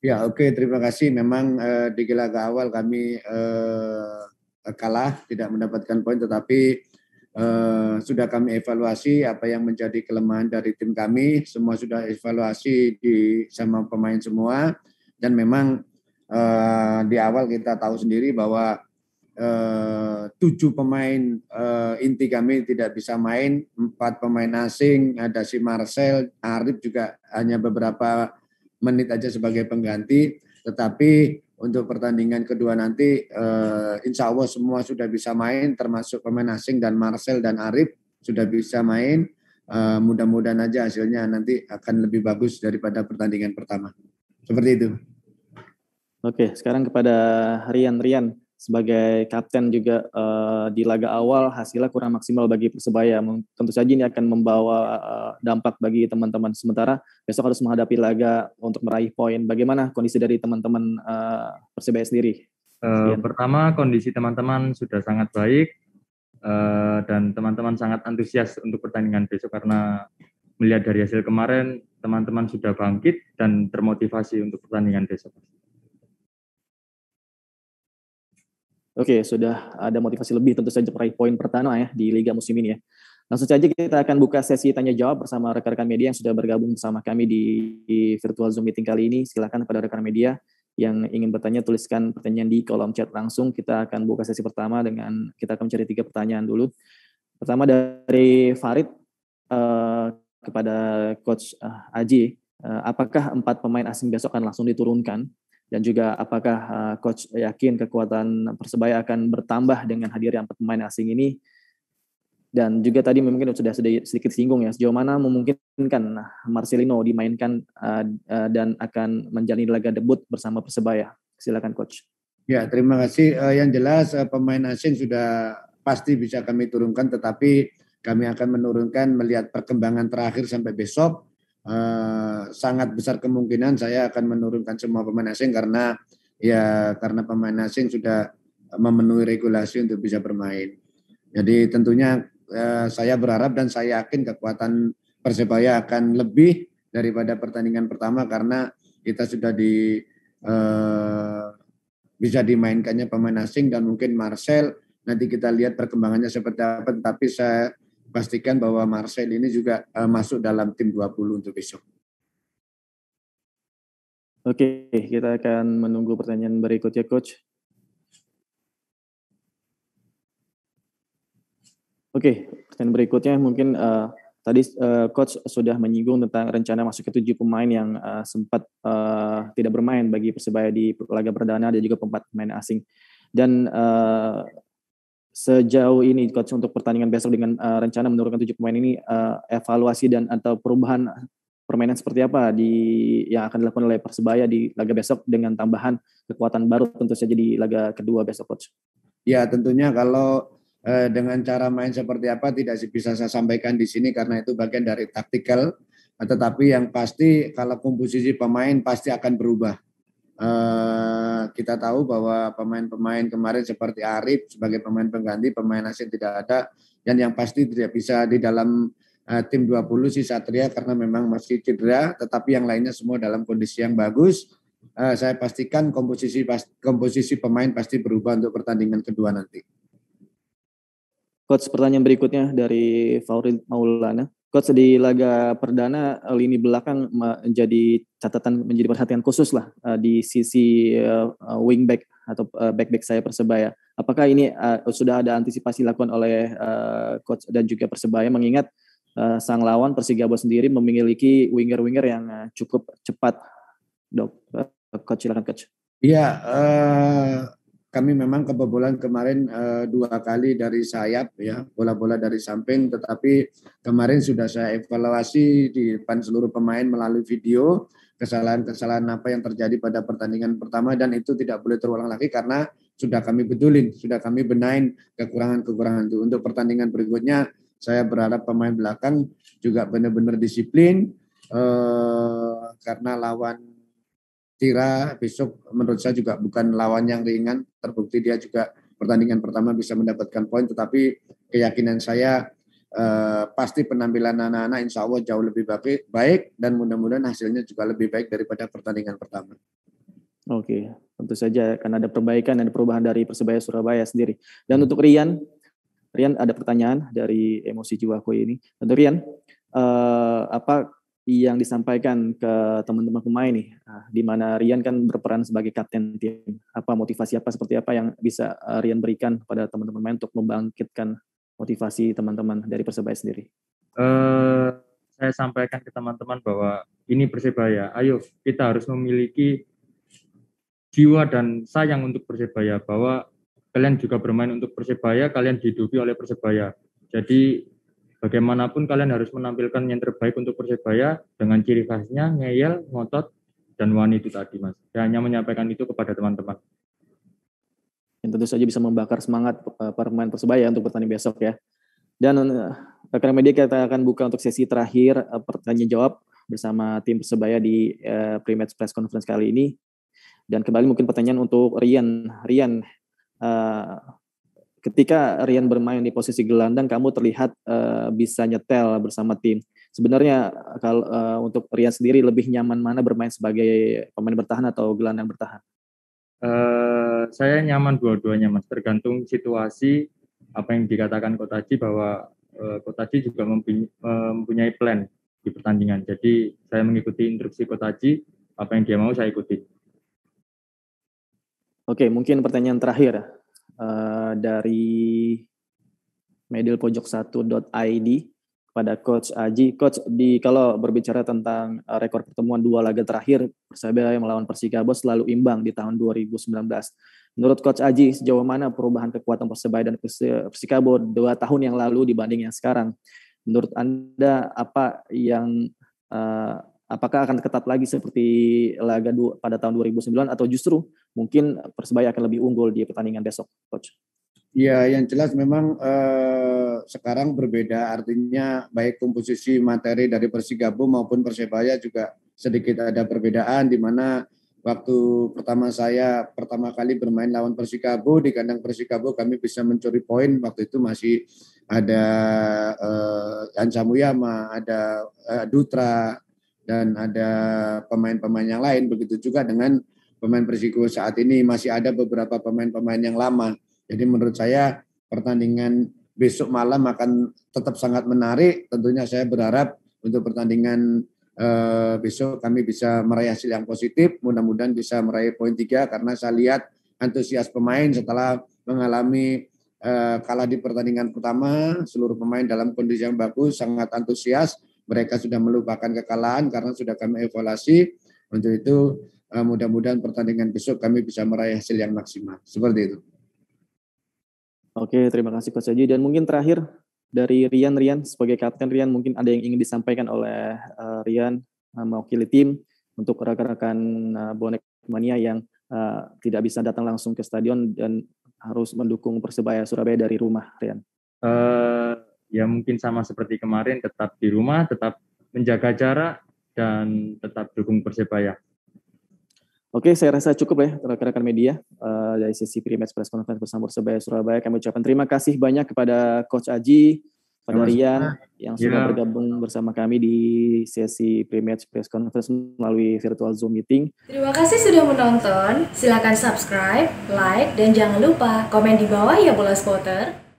Ya oke okay, terima kasih. Memang eh, di gelaga awal kami eh, kalah, tidak mendapatkan poin, tetapi eh, sudah kami evaluasi apa yang menjadi kelemahan dari tim kami. Semua sudah evaluasi di sama pemain semua dan memang eh, di awal kita tahu sendiri bahwa eh, tujuh pemain eh, inti kami tidak bisa main, empat pemain asing, ada si Marcel, Arif juga hanya beberapa menit aja sebagai pengganti. Tetapi untuk pertandingan kedua nanti uh, insya Allah semua sudah bisa main termasuk pemain asing dan Marcel dan Arif sudah bisa main. Eh, mudah-mudahan aja hasilnya nanti akan lebih bagus daripada pertandingan pertama. Seperti itu. Oke, sekarang kepada Rian. Rian, sebagai kapten juga uh, di laga awal hasilnya kurang maksimal bagi persebaya. Tentu saja ini akan membawa uh, dampak bagi teman-teman. Sementara besok harus menghadapi laga untuk meraih poin. Bagaimana kondisi dari teman-teman uh, persebaya sendiri? Uh, pertama kondisi teman-teman sudah sangat baik uh, dan teman-teman sangat antusias untuk pertandingan besok karena melihat dari hasil kemarin teman-teman sudah bangkit dan termotivasi untuk pertandingan besok. Oke, sudah ada motivasi lebih tentu saja peraih poin pertama ya di Liga musim ini ya. Langsung saja kita akan buka sesi tanya jawab bersama rekan-rekan media yang sudah bergabung bersama kami di, virtual Zoom meeting kali ini. Silakan kepada rekan media yang ingin bertanya tuliskan pertanyaan di kolom chat langsung. Kita akan buka sesi pertama dengan kita akan mencari tiga pertanyaan dulu. Pertama dari Farid uh, kepada coach uh, Aji, uh, apakah empat pemain asing besok akan langsung diturunkan dan juga apakah uh, coach yakin kekuatan persebaya akan bertambah dengan hadirnya empat pemain asing ini dan juga tadi mungkin sudah sedikit singgung ya sejauh mana memungkinkan Marcelino dimainkan uh, uh, dan akan menjalani laga debut bersama persebaya silakan coach ya terima kasih uh, yang jelas uh, pemain asing sudah pasti bisa kami turunkan tetapi kami akan menurunkan melihat perkembangan terakhir sampai besok Eh, sangat besar kemungkinan saya akan menurunkan semua pemain asing karena ya karena pemain asing sudah memenuhi regulasi untuk bisa bermain. Jadi tentunya eh, saya berharap dan saya yakin kekuatan Persebaya akan lebih daripada pertandingan pertama karena kita sudah di eh, bisa dimainkannya pemain asing dan mungkin Marcel nanti kita lihat perkembangannya seperti apa tapi saya pastikan bahwa Marcel ini juga uh, masuk dalam tim 20 untuk besok. Oke, kita akan menunggu pertanyaan berikutnya, Coach. Oke, pertanyaan berikutnya mungkin uh, tadi uh, Coach sudah menyinggung tentang rencana masuk ke tujuh pemain yang uh, sempat uh, tidak bermain bagi Persebaya di laga perdana dan juga empat pemain asing. Dan sejauh ini coach untuk pertandingan besok dengan uh, rencana menurunkan tujuh pemain ini uh, evaluasi dan atau perubahan permainan seperti apa di yang akan dilakukan oleh persebaya di laga besok dengan tambahan kekuatan baru tentu saja di laga kedua besok coach. Ya tentunya kalau eh, dengan cara main seperti apa tidak bisa saya sampaikan di sini karena itu bagian dari taktikal tetapi yang pasti kalau komposisi pemain pasti akan berubah. Eh, kita tahu bahwa pemain-pemain kemarin seperti Arif sebagai pemain pengganti, pemain asing tidak ada dan yang pasti tidak bisa di dalam uh, tim 20 si Satria karena memang masih cedera, tetapi yang lainnya semua dalam kondisi yang bagus. Uh, saya pastikan komposisi pas, komposisi pemain pasti berubah untuk pertandingan kedua nanti. Coach, pertanyaan berikutnya dari Faurid Maulana. Coach di laga perdana eh, lini belakang menjadi catatan menjadi perhatian khusus lah eh, di sisi uh, eh, wingback atau uh, back saya persebaya. Apakah ini sudah ada antisipasi dilakukan oleh coach dan juga persebaya mengingat sang lawan Persigabo sendiri memiliki winger-winger yang cukup cepat, dok. coach silakan coach. Iya. Uh kami memang kebobolan kemarin uh, dua kali dari sayap ya bola-bola dari samping tetapi kemarin sudah saya evaluasi di depan seluruh pemain melalui video kesalahan-kesalahan apa yang terjadi pada pertandingan pertama dan itu tidak boleh terulang lagi karena sudah kami betulin sudah kami benain kekurangan-kekurangan itu untuk pertandingan berikutnya saya berharap pemain belakang juga benar-benar disiplin uh, karena lawan Tira besok menurut saya juga bukan lawan yang ringan. Terbukti dia juga pertandingan pertama bisa mendapatkan poin. Tetapi keyakinan saya eh, pasti penampilan anak-anak insya Allah jauh lebih baik dan mudah-mudahan hasilnya juga lebih baik daripada pertandingan pertama. Oke, tentu saja akan ada perbaikan dan perubahan dari Persebaya Surabaya sendiri. Dan untuk Rian, Rian ada pertanyaan dari emosi jiwaku ini. Untuk Rian, eh, apa yang disampaikan ke teman-teman pemain nih, ah, di mana Rian kan berperan sebagai kapten tim. Apa motivasi apa seperti apa yang bisa eh, Rian berikan pada teman-teman pemain untuk membangkitkan motivasi teman-teman dari persebaya sendiri? Uh, saya sampaikan ke teman-teman bahwa ini persebaya. Ayo kita harus memiliki jiwa dan sayang untuk persebaya bahwa kalian juga bermain untuk persebaya, kalian dihidupi oleh persebaya. Jadi Bagaimanapun kalian harus menampilkan yang terbaik untuk Persebaya dengan ciri khasnya ngeyel, ngotot, dan wani itu tadi mas. Saya hanya menyampaikan itu kepada teman-teman. Yang tentu saja bisa membakar semangat eh, para pemain Persebaya ya untuk pertandingan besok ya. Dan eh, rekan media kita akan buka untuk sesi terakhir eh, pertanyaan jawab bersama tim Persebaya di Primates pre-match press conference kali ini. Dan kembali mungkin pertanyaan untuk Rian. Rian, ketika Rian bermain di posisi gelandang kamu terlihat uh, bisa nyetel bersama tim. Sebenarnya kalau uh, eh, untuk Rian sendiri lebih nyaman mana bermain sebagai pemain bertahan atau gelandang bertahan? Uh, saya nyaman dua-duanya mas, tergantung situasi apa yang dikatakan Kotaji bahwa uh, Kotaji juga mempunyai plan di pertandingan. Jadi saya mengikuti instruksi Kotaji, apa yang dia mau saya ikuti. Oke, mungkin pertanyaan terakhir Eh, dari medilpojok 1id kepada Coach Aji. Coach, di kalau berbicara tentang eh, rekor pertemuan dua laga terakhir Persebaya melawan Persikabo selalu imbang di tahun 2019. Menurut Coach Aji, sejauh mana perubahan kekuatan Persebaya dan Persikabo dua tahun yang lalu dibanding yang sekarang? Menurut Anda apa yang eh, apakah akan ketat lagi seperti laga du- pada tahun 2009 atau justru mungkin Persebaya akan lebih unggul di pertandingan besok, coach? Ya, yang jelas memang eh, sekarang berbeda. Artinya baik komposisi materi dari Persigabo maupun Persebaya juga sedikit ada perbedaan di mana waktu pertama saya pertama kali bermain lawan Persikabo di kandang Persikabo kami bisa mencuri poin waktu itu masih ada eh, Ansamuyama, ada eh, Dutra, dan ada pemain-pemain yang lain. Begitu juga dengan pemain Persiku saat ini masih ada beberapa pemain-pemain yang lama. Jadi menurut saya pertandingan besok malam akan tetap sangat menarik. Tentunya saya berharap untuk pertandingan eh, besok kami bisa meraih hasil yang positif. Mudah-mudahan bisa meraih poin tiga karena saya lihat antusias pemain setelah mengalami eh, kalah di pertandingan pertama. Seluruh pemain dalam kondisi yang bagus, sangat antusias mereka sudah melupakan kekalahan karena sudah kami evaluasi. Untuk itu eh, mudah-mudahan pertandingan besok kami bisa meraih hasil yang maksimal. Seperti itu. Oke, terima kasih Coach Haji. Dan mungkin terakhir dari Rian, Rian sebagai kapten Rian mungkin ada yang ingin disampaikan oleh eh, Rian eh, mewakili tim untuk rekan-rekan bonek mania yang tidak bisa datang langsung ke stadion dan harus mendukung Persebaya Surabaya dari rumah, Rian. Uh, ya mungkin sama seperti kemarin tetap di rumah, tetap menjaga jarak dan tetap dukung Persebaya. Oke, saya rasa cukup ya rekan-rekan media uh, dari sesi Primates press conference bersama Persebaya Surabaya. Kami ucapkan terima kasih banyak kepada Coach Aji, pada Rian yang yeah. sudah ya. bergabung bersama kami di sesi Primates press conference melalui virtual Zoom meeting. Terima kasih sudah menonton. Silakan subscribe, like, dan jangan lupa komen di bawah ya bola spotter.